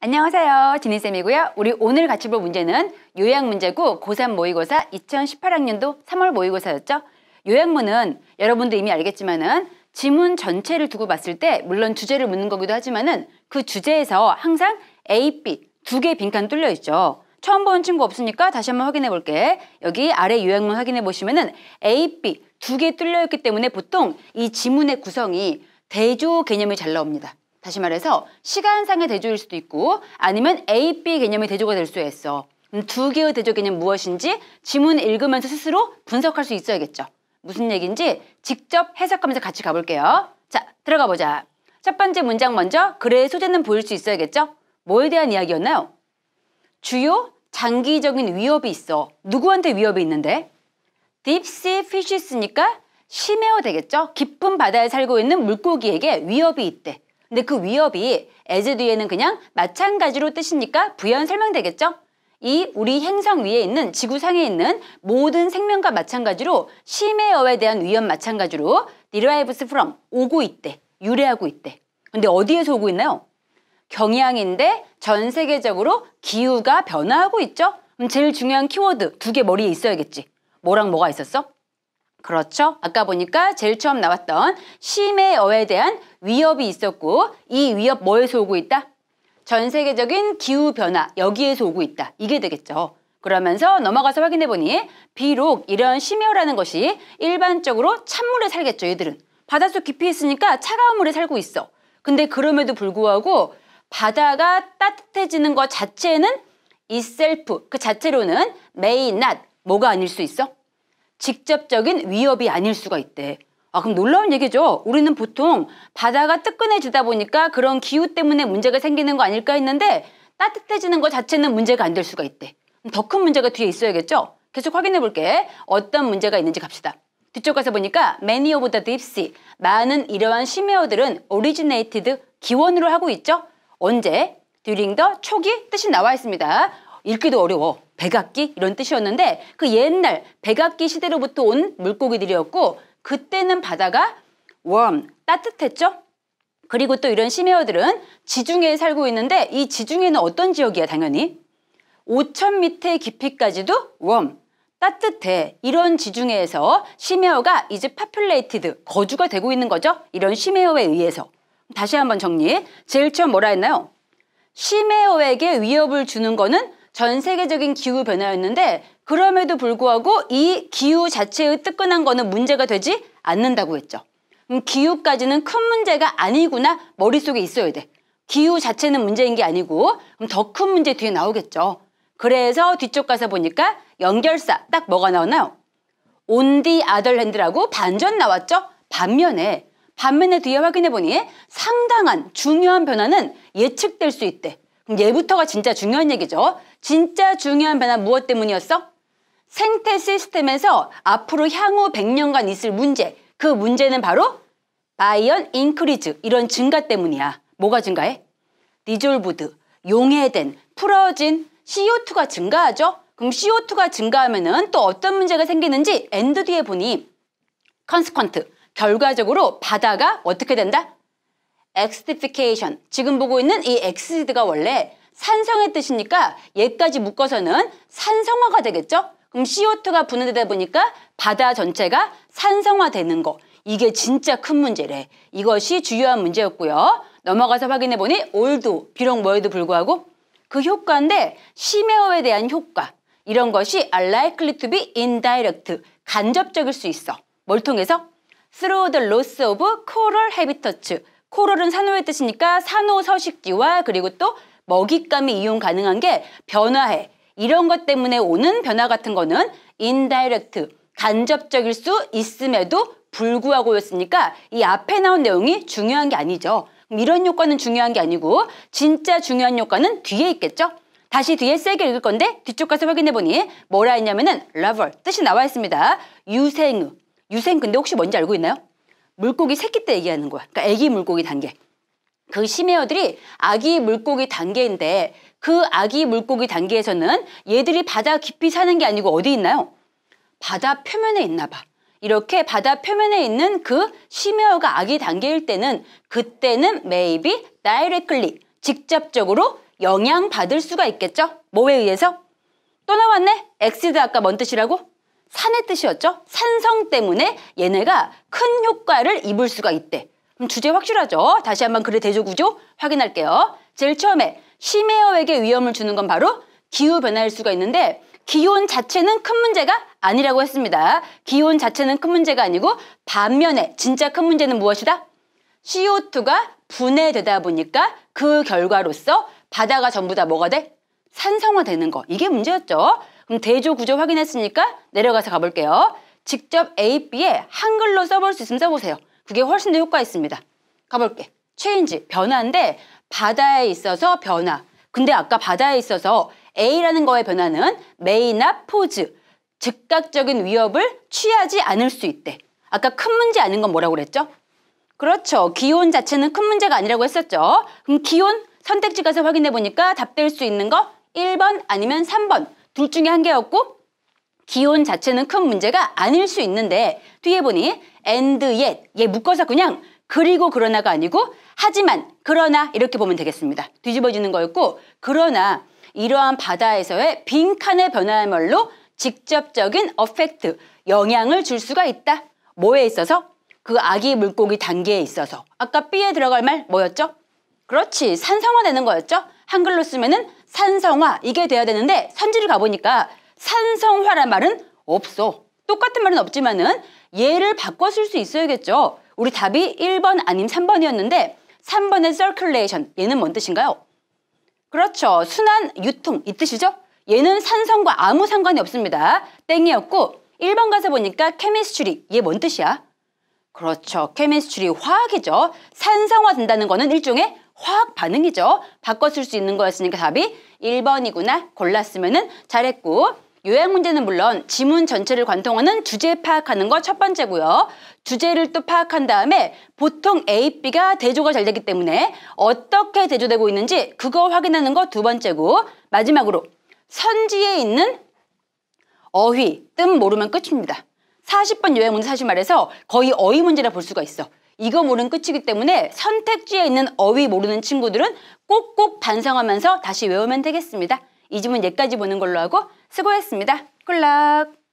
안녕하세요. 지니쌤이고요. 우리 오늘 같이 볼 문제는 요약 문제고 고3 모의고사 2018학년도 3월 모의고사였죠. 요약문은 여러분도 이미 알겠지만은 지문 전체를 두고 봤을 때 물론 주제를 묻는 거기도 하지만은 그 주제에서 항상 A, B 두 개 빈칸 뚫려 있죠. 처음 본 친구 없으니까 다시 한번 확인해 볼게. 여기 아래 요약문 확인해 보시면은 A, B 두 개 뚫려 있기 때문에 보통 이 지문의 구성이 대조 개념이 잘 나옵니다. 다시 말해서 시간상의 대조일 수도 있고 아니면 A, B 개념의 대조가 될 수가 있어. 음, 두 개의 대조 개념 무엇인지 지문 읽으면서 스스로 분석할 수 있어야겠죠. 무슨 얘기인지 직접 해석하면서 같이 가볼게요. 자, 들어가 보자. 첫 번째 문장 먼저 글의 소재는 보일 수 있어야겠죠? 뭐에 대한 이야기였나요? 주요 장기적인 위협이 있어. 누구한테 위협이 있는데? 딥시 피쉬스니까 심해어 되겠죠? 깊은 바다에 살고 있는 물고기에게 위협이 있대. 근데 그 위협이 as 뒤에는 그냥 마찬가지로 뜻이니까 부연 설명되겠죠? 이 우리 행성 위에 있는 지구상에 있는 모든 생명과 마찬가지로 심해어에 대한 위험 마찬가지로 derives from 오고 있대 유래하고 있대 근데 어디에서 오고 있나요? 경향인데 전 세계적으로 기후가 변화하고 있죠? 그럼 제일 중요한 키워드 두 개 머리에 있어야겠지 뭐랑 뭐가 있었어? 그렇죠? 아까 보니까 제일 처음 나왔던 심해 어에 대한 위협이 있었고 이 위협 뭐에서 오고 있다? 전 세계적인 기후변화 여기에서 오고 있다. 이게 되겠죠. 그러면서 넘어가서 확인해 보니 비록 이런 심해어라는 것이 일반적으로 찬물에 살겠죠 얘들은 바닷속 깊이 있으니까 차가운 물에 살고 있어 근데 그럼에도 불구하고 바다가 따뜻해지는 것 자체는 이셀프 그 자체로는 메 a 낫 뭐가 아닐 수 있어? 직접적인 위협이 아닐 수가 있대. 아, 그럼 놀라운 얘기죠. 우리는 보통 바다가 뜨끈해지다 보니까 그런 기후 때문에 문제가 생기는 거 아닐까 했는데 따뜻해지는 것 자체는 문제가 안 될 수가 있대. 더 큰 문제가 뒤에 있어야겠죠? 계속 확인해 볼게. 어떤 문제가 있는지 갑시다. 뒤쪽 가서 보니까 many of the deep sea, 많은 이러한 심해어들은 originated 기원으로 하고 있죠? 언제? during the 초기 뜻이 나와 있습니다. 읽기도 어려워. 백악기 이런 뜻이었는데 그 옛날 백악기 시대로부터 온 물고기들이었고 그때는 바다가 웜 따뜻했죠. 그리고 또 이런 심해어들은 지중해에 살고 있는데 이 지중해는 어떤 지역이야 당연히 5천0 0의 깊이까지도 웜 따뜻해 이런 지중해에서 심해어가 이제 파퓰레이티드 거주가 되고 있는 거죠. 이런 심해어에 의해서 다시 한번 정리. 제일 처음 뭐라 했나요? 심해어에게 위협을 주는 거는 전 세계적인 기후 변화였는데 그럼에도 불구하고 이 기후 자체의 뜨끈한 거는 문제가 되지 않는다고 했죠. 그럼 음, 기후까지는 큰 문제가 아니구나 머릿속에 있어야 돼. 기후 자체는 문제인 게 아니고 음, 더큰 문제 뒤에 나오겠죠. 그래서 뒤쪽 가서 보니까 연결사 딱 뭐가 나오나요? 온디 아덜랜드라고 반전 나왔죠? 반면에 반면에 뒤에 확인해 보니 상당한 중요한 변화는 예측될 수 있대. 그럼 얘부터가 진짜 중요한 얘기죠. 진짜 중요한 변화 무엇 때문이었어? 생태 시스템에서 앞으로 향후 100년간 있을 문제 그 문제는 바로 바이언 인크리즈 이런 증가 때문이야 뭐가 증가해? 디졸브드, 용해된, 풀어진 CO2가 증가하죠 그럼 CO2가 증가하면 은또 어떤 문제가 생기는지 엔드 뒤에 보니 컨스퀀트 결과적으로 바다가 어떻게 된다? 엑스티피케이션 지금 보고 있는 이 엑시드가 원래 산성의 뜻이니까 얘까지 묶어서는 산성화가 되겠죠? 그럼 CO2가 분해되다 보니까 바다 전체가 산성화되는 거. 이게 진짜 큰 문제래. 이것이 주요한 문제였고요. 넘어가서 확인해보니 올도, 비록 뭐에도 불구하고 그 효과인데 심해어에 대한 효과. 이런 것이 are likely to be indirect, 간접적일 수 있어. 뭘 통해서? through the loss of coral habitats. 코럴은 산호의 뜻이니까 산호 서식지와 그리고 또 먹잇감이 이용 가능한 게 변화해. 이런 것 때문에 오는 변화 같은 거는 인다이렉트, 간접적일 수 있음에도 불구하고였으니까 이 앞에 나온 내용이 중요한 게 아니죠. 이런 효과는 중요한 게 아니고 진짜 중요한 효과는 뒤에 있겠죠? 다시 뒤에 세게 읽을 건데 뒤쪽 가서 확인해 보니 뭐라 했냐면은 러벌 뜻이 나와 있습니다. 유생우. 유생 근데 혹시 뭔지 알고 있나요? 물고기 새끼 때 얘기하는 거야. 그러니까 애기 물고기 단계. 그 심해어들이 아기 물고기 단계인데 그 아기 물고기 단계에서는 얘들이 바다 깊이 사는 게 아니고 어디 있나요? 바다 표면에 있나 봐. 이렇게 바다 표면에 있는 그 심해어가 아기 단계일 때는 그때는 maybe directly 직접적으로 영향받을 수가 있겠죠? 뭐에 의해서? 또 나왔네? 엑시드 아까 뭔 뜻이라고? 산의 뜻이었죠? 산성 때문에 얘네가 큰 효과를 입을 수가 있대. 그럼 주제 확실하죠? 다시 한번 글의 대조 구조 확인할게요. 제일 처음에 심해어에게 위험을 주는 건 바로 기후변화일 수가 있는데 기온 자체는 큰 문제가 아니라고 했습니다. 기온 자체는 큰 문제가 아니고 반면에 진짜 큰 문제는 무엇이다? CO2가 분해되다 보니까 그 결과로서 바다가 전부 다 뭐가 돼? 산성화되는 거. 이게 문제였죠. 그럼 대조 구조 확인했으니까 내려가서 가볼게요. 직접 A, B에 한글로 써볼 수 있으면 써보세요. 그게 훨씬 더 효과 있습니다. 가볼게. 체인지, 변화인데 바다에 있어서 변화. 근데 아까 바다에 있어서 A라는 거의 변화는 메이나 포즈, 즉각적인 위협을 취하지 않을 수 있대. 아까 큰 문제 아닌 건 뭐라고 그랬죠? 그렇죠. 기온 자체는 큰 문제가 아니라고 했었죠. 그럼 기온 선택지 가서 확인해 보니까 답될수 있는 거 1번 아니면 3번 둘 중에 한 개였고 기온 자체는 큰 문제가 아닐 수 있는데 뒤에 보니 and yet 얘 묶어서 그냥 그리고 그러나가 아니고 하지만 그러나 이렇게 보면 되겠습니다. 뒤집어지는 거였고 그러나 이러한 바다에서의 빈칸의 변화야말로 직접적인 어펙트, 영향을 줄 수가 있다. 뭐에 있어서? 그 아기 물고기 단계에 있어서. 아까 B에 들어갈 말 뭐였죠? 그렇지, 산성화되는 거였죠? 한글로 쓰면 은 산성화, 이게 돼야 되는데 선지를 가보니까 산성화란 말은 없어. 똑같은 말은 없지만은 예를 바꿔 쓸 수 있어야겠죠. 우리 답이 1번 아님 3번이었는데 3번의 circulation 얘는 뭔 뜻인가요? 그렇죠. 순환, 유통 이 뜻이죠. 얘는 산성과 아무 상관이 없습니다. 땡이었고 1번 가서 보니까 chemistry 얘뭔 뜻이야? 그렇죠. chemistry 화학이죠. 산성화 된다는 거는 일종의 화학 반응이죠. 바꿔 쓸 수 있는 거였으니까 답이 1번이구나 골랐으면 은 잘했고 요약 문제는 물론 지문 전체를 관통하는 주제 파악하는 거 첫 번째고요. 주제를 또 파악한 다음에 보통 A, B가 대조가 잘 되기 때문에 어떻게 대조되고 있는지 그거 확인하는 거 두 번째고 마지막으로 선지에 있는 어휘, 뜸 모르면 끝입니다. 40번 요약 문제 사실 말해서 거의 어휘 문제라 볼 수가 있어. 이거 모르는 끝이기 때문에 선택지에 있는 어휘 모르는 친구들은 꼭꼭 반성하면서 다시 외우면 되겠습니다. 이 주문 여기까지 보는 걸로 하고 수고했습니다. 콜락!